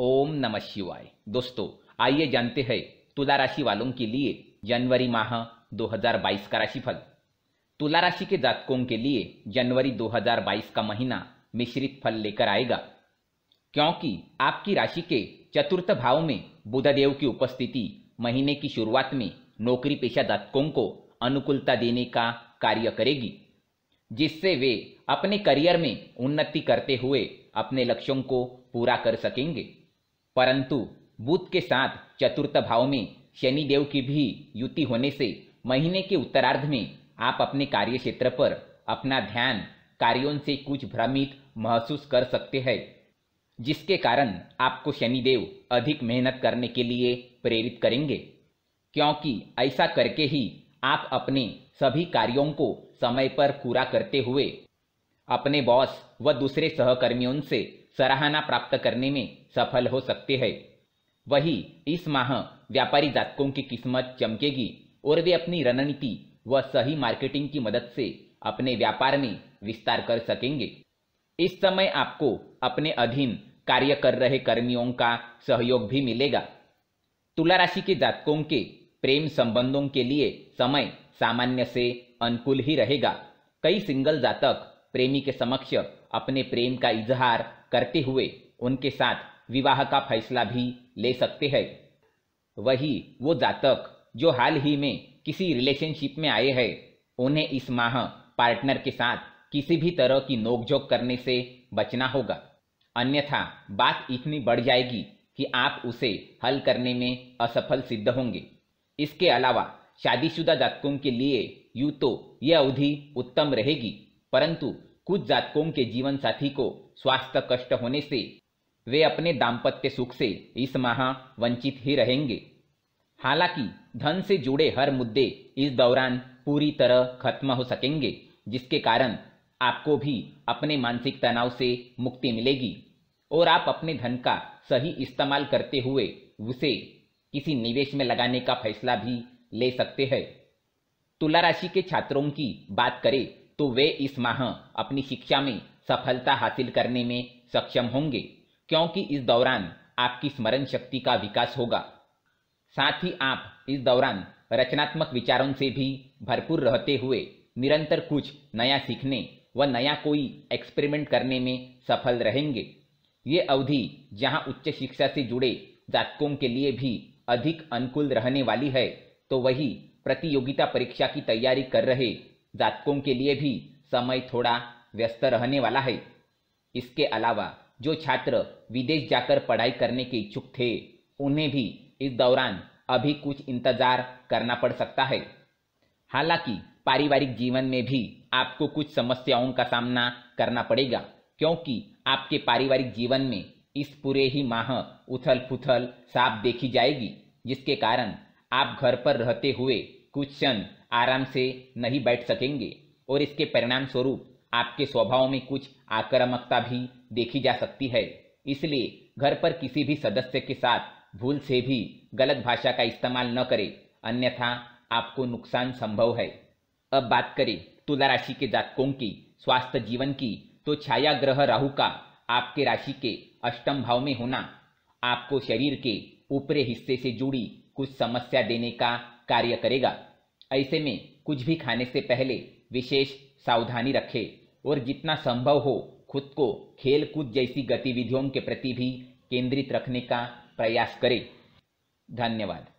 ओम नमः शिवाय दोस्तों आइए जानते हैं तुला राशि वालों के लिए जनवरी माह 2022 का राशिफल तुला राशि के जातकों के लिए जनवरी 2022 का महीना मिश्रित फल लेकर आएगा क्योंकि आपकी राशि के चतुर्थ भाव में बुधदेव की उपस्थिति महीने की शुरुआत में नौकरी पेशा जातकों को अनुकूलता देने का कार्य करेगी जिससे वे अपने करियर में उन्नति करते हुए अपने लक्ष्यों को पूरा कर सकेंगे परंतु बुध के साथ चतुर्थ भाव में शनिदेव की भी युति होने से महीने के उत्तरार्ध में आप अपने कार्य क्षेत्र पर अपना ध्यान कार्यों से कुछ भ्रमित महसूस कर सकते हैं जिसके कारण आपको शनिदेव अधिक मेहनत करने के लिए प्रेरित करेंगे क्योंकि ऐसा करके ही आप अपने सभी कार्यों को समय पर पूरा करते हुए अपने बॉस व दूसरे सहकर्मियों से सराहना प्राप्त करने में सफल हो सकते हैं वही इस माह व्यापारी जातकों की किस्मत चमकेगी और वे अपनी रणनीति व सही मार्केटिंग की मदद से अपने व्यापार में विस्तार कर सकेंगे इस समय आपको अपने अधीन कार्य कर रहे कर्मियों का सहयोग भी मिलेगा तुला राशि के जातकों के प्रेम संबंधों के लिए समय सामान्य से अनुकूल ही रहेगा कई सिंगल जातक प्रेमी के समक्ष अपने प्रेम का इजहार करते हुए उनके साथ विवाह का फैसला भी ले सकते हैं वही वो जातक जो हाल ही में किसी रिलेशनशिप में आए हैं उन्हें इस माह पार्टनर के साथ किसी भी तरह की नोकझोंक करने से बचना होगा अन्यथा बात इतनी बढ़ जाएगी कि आप उसे हल करने में असफल सिद्ध होंगे इसके अलावा शादीशुदा जातकों के लिए यूँ तो यह अवधि उत्तम रहेगी परंतु कुछ जातकों के जीवन साथी को स्वास्थ्य कष्ट होने से वे अपने दाम्पत्य सुख से इस माह वंचित ही रहेंगे हालांकि धन से जुड़े हर मुद्दे इस दौरान पूरी तरह खत्म हो सकेंगे जिसके कारण आपको भी अपने मानसिक तनाव से मुक्ति मिलेगी और आप अपने धन का सही इस्तेमाल करते हुए उसे किसी निवेश में लगाने का फैसला भी ले सकते हैं तुला राशि के छात्रों की बात करें तो वे इस माह अपनी शिक्षा में सफलता हासिल करने में सक्षम होंगे क्योंकि इस दौरान आपकी स्मरण शक्ति का विकास होगा साथ ही आप इस दौरान रचनात्मक विचारों से भी भरपूर रहते हुए निरंतर कुछ नया सीखने व नया कोई एक्सपेरिमेंट करने में सफल रहेंगे ये अवधि जहां उच्च शिक्षा से जुड़े जातकों के लिए भी अधिक अनुकूल रहने वाली है तो वही प्रतियोगिता परीक्षा की तैयारी कर रहे जातकों के लिए भी समय थोड़ा व्यस्त रहने वाला है इसके अलावा जो छात्र विदेश जाकर पढ़ाई करने के इच्छुक थे उन्हें भी इस दौरान अभी कुछ इंतजार करना पड़ सकता है हालांकि पारिवारिक जीवन में भी आपको कुछ समस्याओं का सामना करना पड़ेगा क्योंकि आपके पारिवारिक जीवन में इस पूरे ही माह उथल पुथल साफ देखी जाएगी जिसके कारण आप घर पर रहते हुए कुछ क्षण आराम से नहीं बैठ सकेंगे और इसके परिणाम स्वरूप आपके स्वभाव में कुछ आक्रामकता भी देखी जा सकती है इसलिए घर पर किसी भी सदस्य के साथ भूल से भी गलत भाषा का इस्तेमाल न करें अन्यथा आपको नुकसान संभव है अब बात करें तुला राशि के जातकों की स्वास्थ्य जीवन की तो छाया ग्रह राहु का आपके राशि के अष्टम भाव में होना आपको शरीर के ऊपरी हिस्से से जुड़ी कुछ समस्या देने का कार्य करेगा ऐसे में कुछ भी खाने से पहले विशेष सावधानी रखें और जितना संभव हो खुद को खेल कूद जैसी गतिविधियों के प्रति भी केंद्रित रखने का प्रयास करें धन्यवाद